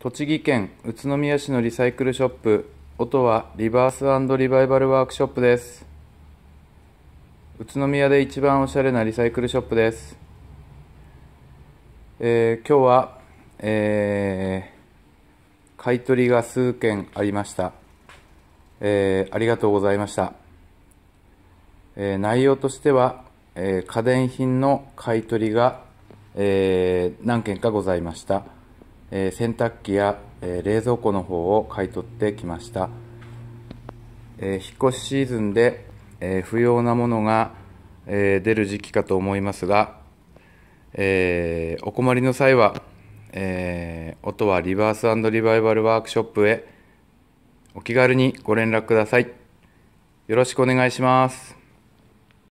栃木県宇都宮市のリサイクルショップ音はリバースリバイバルワークショップです宇都宮で一番おしゃれなリサイクルショップです、えー、今日は、えー、買取が数件ありました、えー、ありがとうございました、えー、内容としては、えー、家電品の買取が、えー、何件かございましたえー、洗濯機や、えー、冷蔵庫の方を買い取ってきました、えー、引っ越しシーズンで、え不要なものが、え出る時期かと思いますが、えお困りの際は、え音はリバースリバイバルワークショップへお気軽にご連絡くださいよろしくお願いします